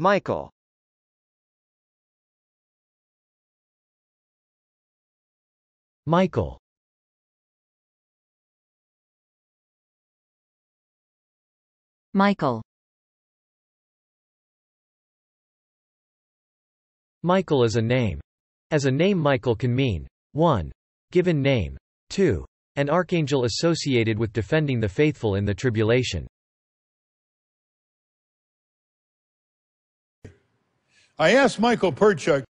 Michael Michael Michael Michael is a name. As a name Michael can mean 1. Given name. 2. An archangel associated with defending the faithful in the tribulation. I asked Michael Perchuk